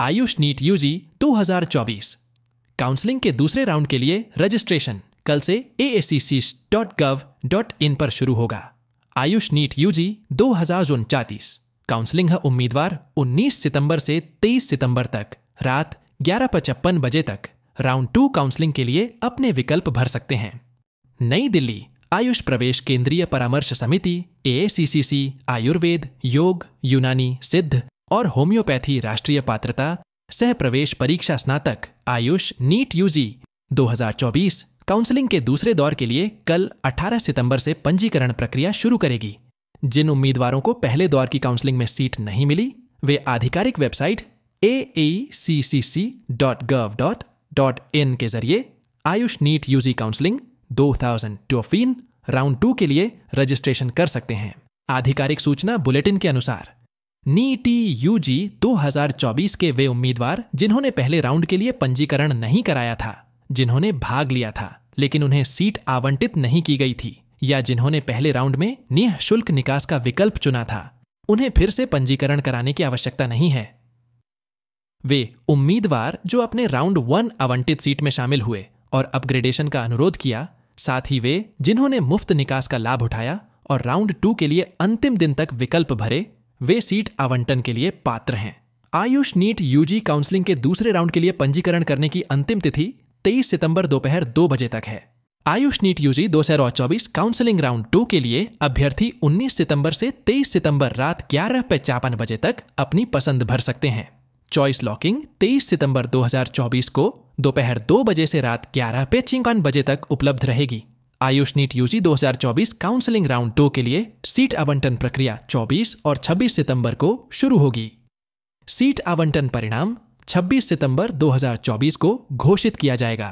Ayush NEET UG 2024 counselling के दूसरे round के लिए रजिस्ट्रेशन कल से ए पर शुरू होगा आयुष नीट यूजी दो काउंसलिंग है उम्मीदवार 19 सितंबर से 23 सितंबर तक रात ग्यारह बजे तक राउंड टू काउंसलिंग के लिए अपने विकल्प भर सकते हैं नई दिल्ली आयुष प्रवेश केंद्रीय परामर्श समिति ए आयुर्वेद योग यूनानी सिद्ध और होम्योपैथी राष्ट्रीय पात्रता सह प्रवेश परीक्षा स्नातक आयुष नीट यूजी 2024 काउंसलिंग के दूसरे दौर के लिए कल 18 सितंबर से पंजीकरण प्रक्रिया शुरू करेगी जिन उम्मीदवारों को पहले दौर की काउंसलिंग में सीट नहीं मिली वे आधिकारिक वेबसाइट ए e के जरिए AYUSH NEET UG counselling thousand round two के लिए रजिस्ट्रेशन कर सकते हैं आधिकारिक सूचना बुलेटिन के अनुसार नीटी यूजी 2024 के वे उम्मीदवार जिन्होंने पहले राउंड के लिए पंजीकरण नहीं कराया था जिन्होंने भाग लिया था लेकिन उन्हें सीट आवंटित नहीं की गई थी या जिन्होंने पहले राउंड में निःशुल्क निकास का विकल्प चुना था उन्हें फिर से पंजीकरण कराने की आवश्यकता नहीं है वे उम्मीदवार जो अपने राउंड वन आवंटित सीट में शामिल हुए और अपग्रेडेशन का अनुरोध किया साथ ही वे जिन्होंने मुफ्त निकास का लाभ उठाया और राउंड टू के लिए अंतिम दिन तक विकल्प भरे वे सीट आवंटन के लिए पात्र हैं आयुष नीट यूजी काउंसलिंग के दूसरे राउंड के लिए पंजीकरण करने की अंतिम तिथि 23 सितंबर दोपहर दो बजे तक है आयुष नीट यूजी दो हजार चौबीस काउंसलिंग राउंड टू के लिए अभ्यर्थी 19 सितंबर से 23 सितंबर रात ग्यारह पचावन बजे तक अपनी पसंद भर सकते हैं चॉइस लॉकिंग 23 सितंबर 2024 को दोपहर दो बजे से रात ग्यारह पे चिंकान बजे तक उपलब्ध रहेगी Ayush NEET UG 2024 counselling round two के लिए सीट आवंटन प्रक्रिया 24 और 26 सितंबर को शुरू होगी सीट आवंटन परिणाम 26 सितंबर 2024 को घोषित किया जाएगा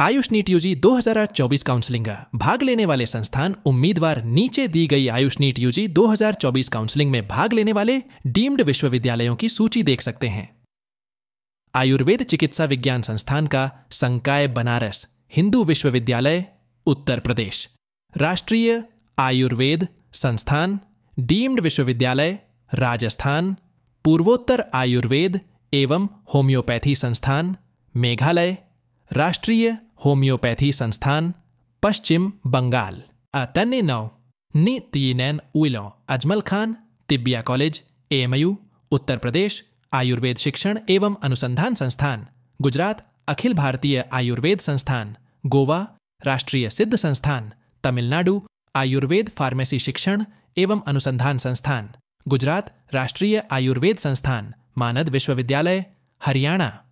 आयुष नीट यूजी 2024 काउंसलिंग का भाग लेने वाले संस्थान उम्मीदवार नीचे दी गई आयुष नीट यूजी 2024 काउंसलिंग में भाग लेने वाले डीम्ड विश्वविद्यालयों की सूची देख सकते हैं आयुर्वेद चिकित्सा विज्ञान संस्थान का संकाय बनारस हिंदू विश्वविद्यालय उत्तर प्रदेश राष्ट्रीय आयुर्वेद संस्थान डीम्ड विश्वविद्यालय राजस्थान पूर्वोत्तर आयुर्वेद एवं होम्योपैथी संस्थान मेघालय राष्ट्रीय होम्योपैथी संस्थान पश्चिम बंगाल अतन्य नौ नी तीनैन उइलो अजमल खान तिब्बिया कॉलेज एएमयू उत्तर प्रदेश आयुर्वेद शिक्षण एवं अनुसंधान संस्थान गुजरात अखिल भारतीय आयुर्वेद संस्थान गोवा राष्ट्रीय सिद्ध संस्थान तमिलनाडु आयुर्वेद फार्मेसी शिक्षण एवं अनुसंधान संस्थान गुजरात राष्ट्रीय आयुर्वेद संस्थान मानद विश्वविद्यालय हरियाणा